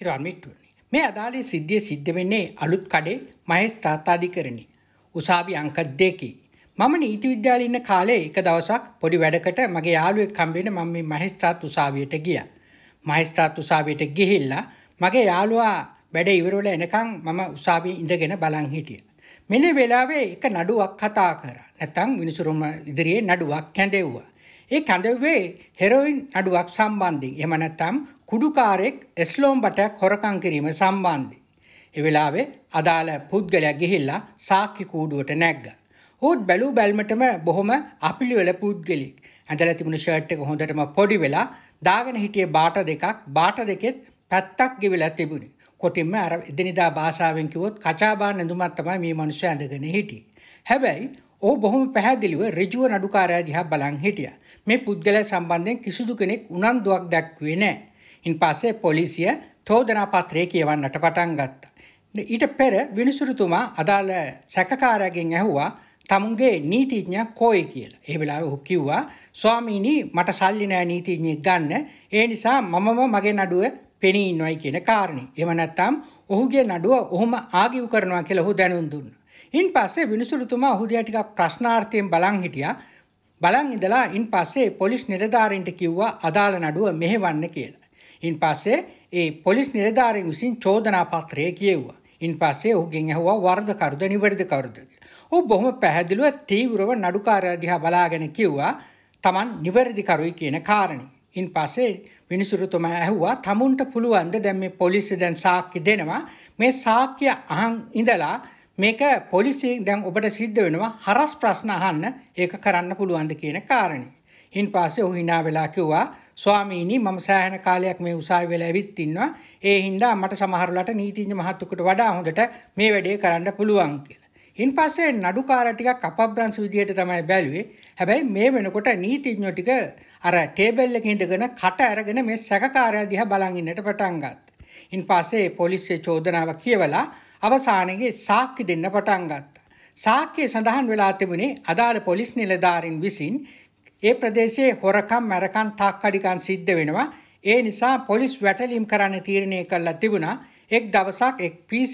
හිරමිට්ටුවන්නේ. මේ අදාළේ සිද්ධිය සිද්ධ වෙන්නේ අලුත් කඩේ මහේස් ත්‍රාතාධිකරණේ උසාවි අංක දෙකේ. මම නීති විද්‍යාලේ ඉන්න කාලේ එක දවසක් පොඩි වැඩකට මගේ යාළුවෙක් හම්බෙන්න මම මේ මහේස්ත්‍රාත් උසාවියට ගියා. මහේස්ත්‍රාත් උසාවියට ගිහිල්ලා මගේ යාළුවා වැඩ ඉවර වෙලා එනකන් මම උසාවියේ ඉඳගෙන බලන් හිටියා. මෙන්න වෙලාවේ එක නඩුවක් කතා කරා. නැත්තම් මිනිසුරුම ඉදිරියේ නඩුවක් කැඳෙව්වා. ඒ කඳවේ හෙරොයින් අඩුවක් සම්බන්ධයෙන් එහෙම නැත්නම් කුඩුකාරයෙක් ස්ලෝම් බටයක් හොරකම් කිරීම සම්බන්ධයෙන් ඒ වෙලාවේ අදාළ පුද්ගලයා ගිහිල්ලා සාක්ෂි කූඩුවට නැග්ගා. ඔහුත් බැලූ බැල්මටම බොහොම අපිලිවෙල පුද්ගලෙක්. ඇඳලා තිබුණු ෂර්ට් එක හොඳටම පොඩි වෙලා දාගෙන හිටියේ බාට දෙකක් බාට දෙකෙත් පැත්තක් ගෙවිලා තිබුණේ. කොටින්ම අර එදිනදා භාෂාවෙන් කිව්වොත් කචාබා නැඳුමක් තමයි මේ මිනිස්සු ඇඳගෙන හිටියේ. හැබැයි ඔහු බොහොම පැහැදිලිව ඍජුව නඩුකාරයා දිහා බලන් හිටියා. මේ පුද්ගලයා සම්බන්ධයෙන් කිසිදු කෙනෙක් උනන්දුවක් දක්වුවේ නැහැ. ඉන්පස්සේ පොලිසිය චෝදනා පත්‍රය කියවන්නට පටන් ගත්තා. ඊට පෙර විනිසුරුතුමා අදාළ සැකකාරයාගෙන් ඇහුවා තමුන්ගේ නීතිඥයා කෝයි කියලා. ඒ වෙලාවේ ඔහු කිව්වා ස්වාමීනි මට සල්ලි නැහැ නීතිඥයෙක් ගන්න. ඒ නිසා මමම මගේ නඩුව පෙනී ඉන්නවයි කියන කාරණේ. එහෙම නැත්නම් ඔහුගේ නඩුව ඔහුම ආගිව් කරනවා කියලා ඔහු දැනුම් දුන්නා. ඉන් පස්සේ විනිසුරුතුමා ඔහුදියා ටිකක් ප්‍රශ්නාර්ථයෙන් බලන් හිටියා. බලන් ඉඳලා ඉන් පස්සේ පොලිස් නිලධාරීන්ට කිව්වා අදාළ නඩුව මෙහෙවන්න කියලා. ඉන් පස්සේ ඒ පොලිස් නිලධාරීන් විසින් චෝදනා පත්‍රය කියවුවා. ඉන් පස්සේ ඔහුගෙන් ඇහුවා වරද කරුද නිවැරදි කරුද කියලා. ඔහු බොහොම පැහැදිලිව තීව්‍රව නඩුකාරයා දිහා බලාගෙන කිව්වා Taman නිවැරදි කරුයි කියන කාරණේ. ඉන් පස්සේ විනිසුරුතුමා ඇහුවා තමුන්ට පුළුවන්ද දැන් මේ පොලිසිය දැන් සාක්ෂි දෙනවා මේ සාක්ෂිය අහන් ඉඳලා මේක පොලිසියෙන් දැන් ඔබට සිද්ධ වෙනවා හරස් ප්‍රශ්න අහන්න ඒක කරන්න පුළුවන්ද කියන කාරණේ. ඉන් පස්සේ ඔහු hina වෙලා කිව්වා ස්වාමීනි මම සෑහෙන කාලයක් මේ උසාවි වෙලා ඇවිත් ඉන්නවා ඒ හින්දා මට සමහරලට නීතිඥ මහත්තුකට වඩා හොඳට මේ වැඩේ කරන්න පුළුවන් කියලා. ඉන් පස්සේ නඩුකාර ටිකක් අපබ්‍රංශ විදියට තමයි බැලුවේ. හැබැයි මේ වෙනකොට නීතිඥයෝ ටික අර ටේබල් එකේ ඉඳගෙන කට අරගෙන මේ සැකකාරයා දිහා බලන් ඉන්නට පටන් ගත්තා. ඉන් පස්සේ පොලිසිය චෝදනාව කියවලා අවසානයේ සාක්ෂි දෙන්න පටන් ගත්තා. සාක්ෂියේ සඳහන් වෙලා තිබුණේ අදාළ පොලිස් නිලධාරීන් විසින් ඒ ප්‍රදේශයේ හොරකම් මරකම් තාක්කඩිකම් සිද්ධ වෙනවා. ඒ නිසා පොලිස් වැටලීම් කරන්න තීරණය කළා තිබුණා. එක් දවසක් එක් PC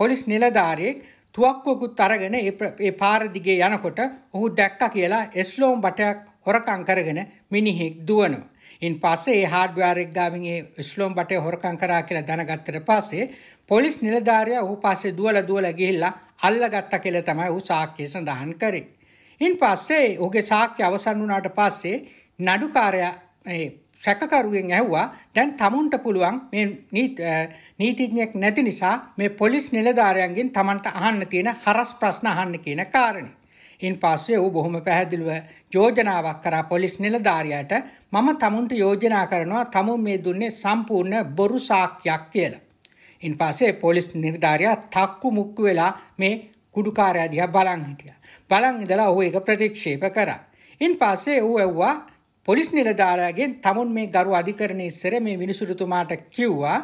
පොලිස් නිලධාරියෙක් තුවක්කුවකුත් අරගෙන ඒ පාර දිගේ යනකොට ඔහු දැක්කා කියලා එස්ලෝම් බටයක් හොරකම් කරගෙන මිනිහෙක් දුවනවා. ඉන් පස්සේ ඒ හાર્ඩ්වෙයාර් එක ගාවින් ඒ ස්ලෝම් බටේ හොරකම් කරා කියලා දැනගත්තට පස්සේ පොලිස් නිලධාරියා ඔහු පස්සේ දුවලා දුවලා ගිහිල්ලා අල්ලගත්ත කියලා තමයි ඔහු සාක්කයේ සඳහන් කරේ. ඉන් පස්සේ ඔහුගේ සාක්කය අවසන් වුණාට පස්සේ නඩුකාරයා සැකකරුවෙන් ඇහුවා දැන් තමුන්ට පුළුවන් මේ නීතිඥයෙක් නැති නිසා මේ පොලිස් නිලධාරියන්ගෙන් තමන්ට අහන්න තියෙන හරස් ප්‍රශ්න අහන්න කියන කාරණේ. ඉන් පස්සේ ඔහු බොහොම පැහැදිලිව යෝජනාවක් කරා පොලිස් නිලධාරියාට මම තමුන්ට යෝජනා කරනවා තමුන් මේ දුන්නේ සම්පූර්ණ බොරු සාක්කයක් කියලා. ඉන් පස්සේ පොලිස් නිලධාරියා තක්කු මුක්කු වෙලා මේ කුඩුකාරයා දිහා බලන් හිටියා. බලන් ඉඳලා ඔහු ඒක ප්‍රතික්ෂේප කරා. ඉන් පස්සේ ඌ ඇව්වා පොලිස් නිලධාරියාගෙන් "තමුන් මේ ගරු අධිකරණයේ ඉස්සර මේ මිනිසුරුතුමාට කිව්වා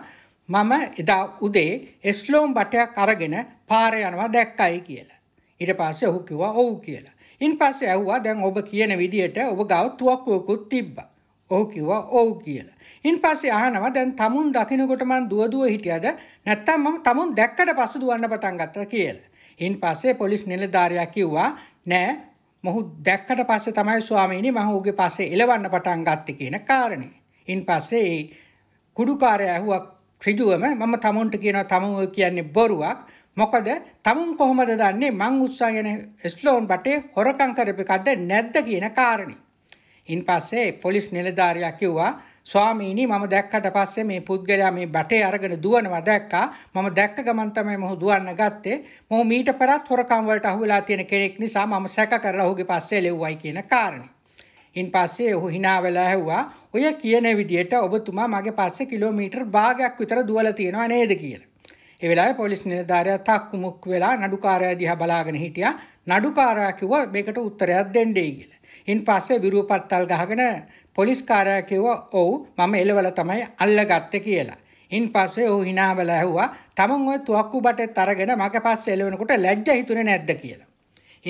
මම එදා උදේ එස්ලෝම් බටයක් අරගෙන පාර යනවා දැක්කයි කියලා. ඊට පස්සේ ඔහු කිව්වා "ඔව්" කියලා. ඉන් පස්සේ ඇහුවා දැන් ඔබ කියන විදියට ඔබ ගාව තුවක්කුවකුත් තිබ්බා. ඔහු කිව්වා ඔව් කියලා. ඉන්පස්සේ අහනවා දැන් tamun දකින්නකොට මං දුව දුව හිටියද නැත්නම් මම tamun දැක්කට පස්සෙ දුවන්න පටන් ගත්තා කියලා. ඉන්පස්සේ පොලිස් නිලධාරියා කිව්වා නෑ මොහු දැක්කට පස්සේ තමයි ස්වාමීනි මම ඔහුගේ පස්සේ එලවන්න පටන් ගත්තේ කියන කාරණේ. ඉන්පස්සේ ඒ කුඩුකාරයා ඇහුවා ඍජුවම මම tamunට කියනවා tamun ඔය කියන්නේ බොරුවක්. මොකද tamun කොහොමද දන්නේ මං උස්සගෙන ස්ලෝන් බටේ හොරකම් කරපු එකක්ද නැද්ද කියන කාරණේ. ඉන්පස්සේ පොලිස් නිලධාරියා කිව්වා ස්වාමීනි මම දැක්කට පස්සේ මේ පුද්ගලයා මේ බටේ අරගෙන දුවනවා දැක්කා මම දැක්ක ගමන් තමයි මොහු දුවන්න ගත්තේ මොහු මීට පෙරත් හොරකම් වලට අහුවෙලා තියෙන කෙනෙක් නිසා මම සැක කරලා ඔහුගේ පස්සේ ලෙව්වයි කියන කාරණේ. ඉන්පස්සේ ඔහු hina වෙලා ඇහුවා ඔය කියන විදියට ඔබතුමා මගේ පස්සේ කිලෝමීටර් භාගයක් විතර දුවලා තියෙනවා නේද කියලා. ඒ වෙලාවේ පොලිස් නිලධාරියා තක්කු මුක්කු වෙලා නඩුකාරයා දිහා බලාගෙන හිටියා. නඩුකාරයා කිව්වා මේකට උත්තරයක් දෙන්නයි කියලා. ඉන්පස්සේ විරූපත්තල් ගහගෙන පොලිස් කාර්යය කිව්වා "ඔව් මම එළවල තමයි අල්ලගත්තේ" කියලා. ඉන්පස්සේ ඔහු hinaවල ඇහුවා "තමන් ওই තුවක්කු බටෙත් අරගෙන මගේ පස්සේ එළවෙනකොට ලැජ්ජ හිතුනේ නැද්ද" කියලා.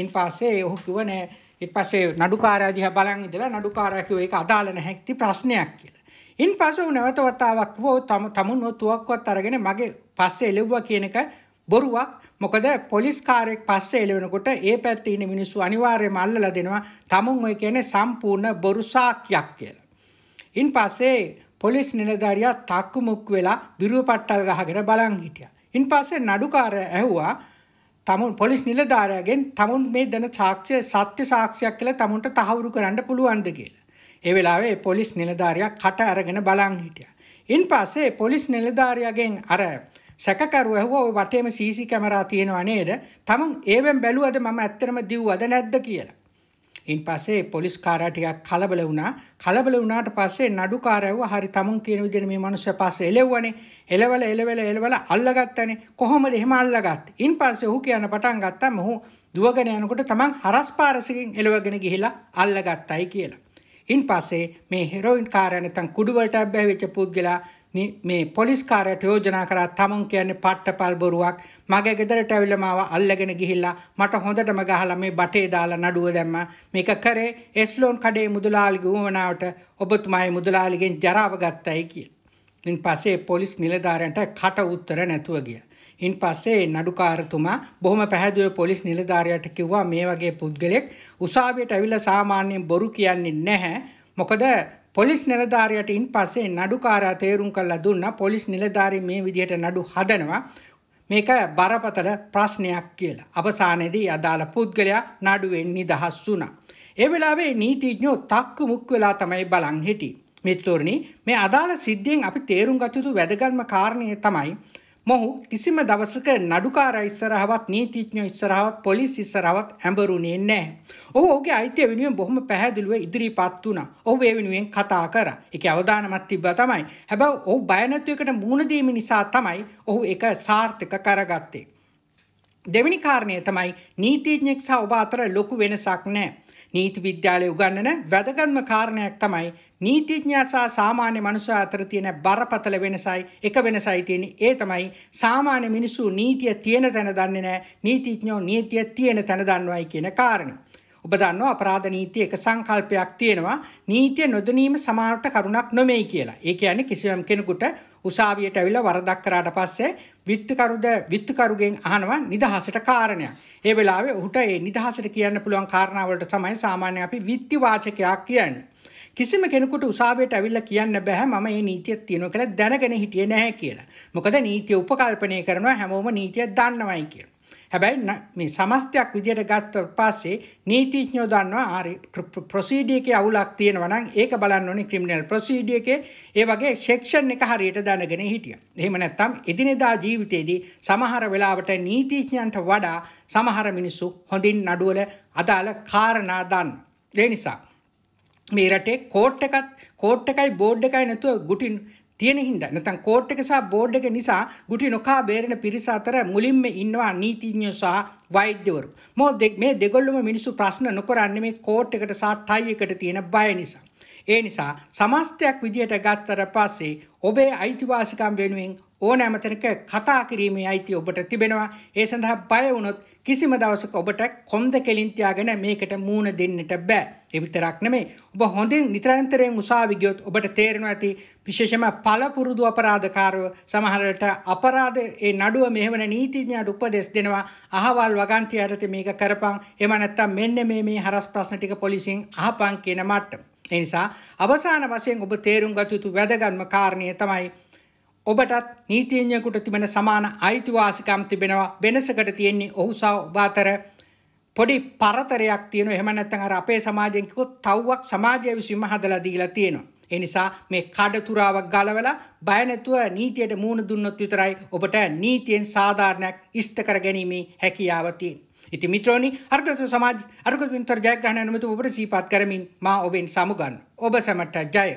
ඉන්පස්සේ ඔහු කිව්ව "නෑ" ඊපස්සේ නඩුකාරයා දිහා බලන් ඉඳලා නඩුකාරයා කිව්වා "ඒක අදාළ නැහැ" කිති ප්‍රශ්නයක් කියලා. ඉන්පස්සේ ඔහු නැවත වතාවක් වෝ තමුන් ඔය තුවක්කුවත් අරගෙන මගේ පස්සේ එළවුවා කියන එක බොරුවක් මොකද පොලිස් කාරයෙක් පස්සේ එළවෙනකොට ඒ පැත්තේ ඉන්න මිනිස්සු අනිවාර්යයෙන්ම අල්ලලා දෙනවා tamun ඔය කියන්නේ සම්පූර්ණ බොරු සාක්කයක් කියලා. ඉන් පස්සේ පොලිස් නිලධාරියා තක්මුක් වෙලා බිරුව පට්ටල් ගහගෙන බලන් හිටියා. ඉන් පස්සේ නඩුකාරයා ඇහුවා tamun පොලිස් නිලධාරියාගෙන් tamun මේ දෙන සාක්ෂිය සත්‍ය සාක්ෂියක් කියලා tamunට තහවුරු කරන්න පුළුවන්ද කියලා. ඒ වෙලාවේ පොලිස් නිලධාරියා කට අරගෙන බලන් හිටියා. ඉන් පස්සේ පොලිස් නිලධාරියාගෙන් අර සැකකරුව ඇහුවා ওই වටේම CC කැමරා තියෙනවා නේද? තමන් ඒවෙන් බැලුවද මම ඇත්තටම දිව්වද නැද්ද කියලා. ඉන් පස්සේ පොලිස් කාරයා ටිකක් කලබල වුණා. කලබල වුණාට පස්සේ නඩුකාරයව හරි තමන් කියන විදිහට මේ මනුස්සයා පස්සේ එලෙව්වනේ. එලවල එලවල එලවල අල්ලගත්තනේ. කොහොමද එහෙම අල්ලගත්තේ? ඉන් පස්සේ ඔහු කියන පටන් ගත්තාම ඔහු දුවගෙන යනකොට තමන් හරස් පාරසකින් එලවගෙන ගිහිලා අල්ලගත්තයි කියලා. ඉන් පස්සේ මේ හෙරොයින් කාරයා නැත්නම් කුඩු වලට බැහැවිච්ච පුද්ගලයා මේ පොලිස්කාරයට යෝජනා කරා තමන් කියන්නේ පට්ටපල් බොරුවක් මගේ ගෙදරට ඇවිල්ලා මාව අල්ලගෙන ගිහිල්ලා මට හොඳටම ගහලා මේ බටේ දාලා නඩුව දැම්මා මේක කරේ එස්ලෝන් කඩේ මුදලාලිගේ උවමනාවට ඔබතුමායි මුදලාලිගෙන් ජරාව ගත්තයි කියලා. ඉන් පස්සේ පොලිස් නිලධාරියන්ට කට උත්තර නැතුව ගියා. ඉන් පස්සේ නඩුකාරතුමා බොහොම පැහැදිලිව පොලිස් නිලධාරියට කිව්වා මේ වගේ පුද්ගලෙක් උසාවියට ඇවිල්ලා සාමාන්‍යයෙන් බොරු කියන්නේ නැහැ. මොකද පොලිස් නිලධාරියට ඉන් පස්සේ නඩුකාරයා තේරුම් කරලා දුන්නා පොලිස් නිලධාරීන් මේ විදිහට නඩු හදනවා මේක බරපතල ප්‍රශ්නයක් කියලා. අවසානයේදී අදාළ පුද්ගලයා නඩුවෙන් නිදහස් වුණා. ඒ වෙලාවේ නීතිඥයෝ තක්කු මුක් වෙලා තමයි බලන් හිටියේ. මිත්‍රෝනි මේ අදාළ සිද්ධියෙන් අපි තේරුම් ගත යුතු වැදගත්ම කාරණය තමයි මොහු කිසිම දවසක නඩුකාර ඉස්සරහවත් නීතිඥ ඉස්සරහවත් පොලිස් ඉස්සරහවත් ඇඹරුණේ නැහැ. ඔහු ඔහුගේ අයිතිය වෙනුවෙන් බොහොම පැහැදිලිව ඉදිරිපත් වුණා. ඔහු ඒ වෙනුවෙන් කතා කරා. ඒකේ අවදානමක් තිබ්බා තමයි. හැබැයි ඔහු බය නැතු එකට මුහුණ දීම නිසා තමයි ඔහු ඒක සාර්ථක කරගත්තේ. දෙවෙනි කාරණය තමයි නීතිඥෙක් සහ ඔබ අතර ලොකු වෙනසක් නැහැ. නීති විද්‍යාලය උගන්නන වැදගත්ම කාරණයක් තමයි නීතිඥයා සහ සාමාන්‍ය මනුෂයා අතර තියෙන බරපතල වෙනසයි එක වෙනසයි තියෙන්නේ ඒ තමයි සාමාන්‍ය මිනිස්සු නීතිය තියෙන තැන දන්නේ නැහැ නීතිඥයෝ නීතිය තියෙන තැන දන්නවයි කියන කාරණේ ඔබ දන්නවා අපරාධ නීතිය එක සංකල්පයක් තියෙනවා නීතිය නොදැනීම සමානට කරුණක් නොමෙයි කියලා. ඒ කියන්නේ කිසියම් කෙනෙකුට උසාවියට ඇවිල්ලා වරදක් කරාට පස්සේ විත්තිකරුද විත්තිකරුගෙන් අහනවා නිදහසට කාරණයක්. ඒ වෙලාවේ ඔහුට ඒ නිදහසට කියන්න පුළුවන් කාරණා වලට තමයි සාමාන්‍ය අපි විත්ති වාචකයක් කියන්නේ. කිසිම කෙනෙකුට උසාවියට ඇවිල්ලා කියන්න බෑ මම මේ නීතිය තියෙනවා කියලා දැනගෙන හිටියේ නැහැ කියලා. මොකද නීතිය උපකල්පනය කරනවා හැමෝම නීතිය දන්නවයි කියලා. හැබැයි මේ සමස්තයක් විදියට ගත්ත පස්සේ නීතිඥයෝ දන්නවා ආරි ප්‍රොසීඩිය එකේ අවුලක් තියෙනවා නම් ඒක බලන්න ඕනේ ක්‍රිමිනල් ප්‍රොසීඩිය එකේ ඒ වගේ සෙක්ෂන් එක හරියට දැනගෙන හිටියා. එහෙම නැත්නම් එදිනෙදා ජීවිතයේදී සමහර වෙලාවට නීතිඥයන්ට වඩා සමහර මිනිස්සු හොඳින් නඩුවල අදාළ කාරණා දන්න. ඒ නිසා මේ රටේ කෝට් එකත් කෝට් එකයි බෝඩ් එකයි නැතුව ගුටින් තියෙන හින්දා නැත්නම් කෝට් එක සහ බෝඩ් එක නිසා ගුටි නොකා බේරෙන පිරිස අතර මුලින්ම ඉන්නවා නීතිඥයෝ සහ වෛද්‍යවරු. මොකද මේ දෙගොල්ලම මිනිස්සු ප්‍රශ්න නොකරන්නේ මේ කෝට් එකට සහ ටයි එකට තියෙන බය නිසා. ඒ නිසා සමස්තයක් විදියට ගත්තට පස්සේ ඔබේ අයිතිවාසිකම් වෙනුවෙන් ඕනෑම තැනක කතා කිරීමේ අයිතිය ඔබට තිබෙනවා. ඒ සඳහා බය වුණොත් කිසිම දවසක ඔබට කොන්ද කෙලින් තියාගෙන මේකට මූණ දෙන්නට බෑ. ඒ විතරක් නෙමෙයි. ඔබ හොඳින් නිතරන්තරයෙන් උසාවි ගියොත් ඔබට තේරෙනවා ඇති විශේෂයෙන්ම පළපුරුදු අපරාධකාරව සමහරවිට අපරාධ ඒ නඩුව මෙහෙවන නීතිඥයාට උපදෙස් දෙනවා. අහවල් වගන්ති යටතේ මේක කරපන්. එහෙම නැත්නම් මෙන්න මේ මේ හරස් ප්‍රශ්න ටික පොලිසියෙන් අහපන් කියන මට්ටම. ඒ නිසා අවසාන වශයෙන් ඔබ තේරුම් ගත යුතු වැදගත්ම කාරණය තමයි ඔබටත් නීතිඥයෙකුට තිබෙන සමාන අයිතිවාසිකම් තිබෙනවා වෙනසකට තියෙන්නේ ඔහු සහ ඔබ අතර පොඩි පරතරයක් තියෙනවා එහෙම නැත්නම් අර අපේ සමාජයෙන් කිව්වොත් තව්වක් සමාජය විසින්ම හදලා දීලා තියෙනවා ඒ නිසා මේ කඩතුරාවක් ගලවලා බය නැතුව නීතියට මූණ දුන්නොත් විතරයි ඔබට නීතියෙන් සාධාරණයක් ඉෂ්ට කර ගැනීමේ හැකියාව තියෙන්නේ ඉති මිත්‍රෝනි අර්ගත සමාජ අර්ගත වින්තර ජයග්‍රහණ අනුමතු ඔබට සීපත් කරමින් මා ඔබෙන් සමුගන්න ඔබ සැමට ජය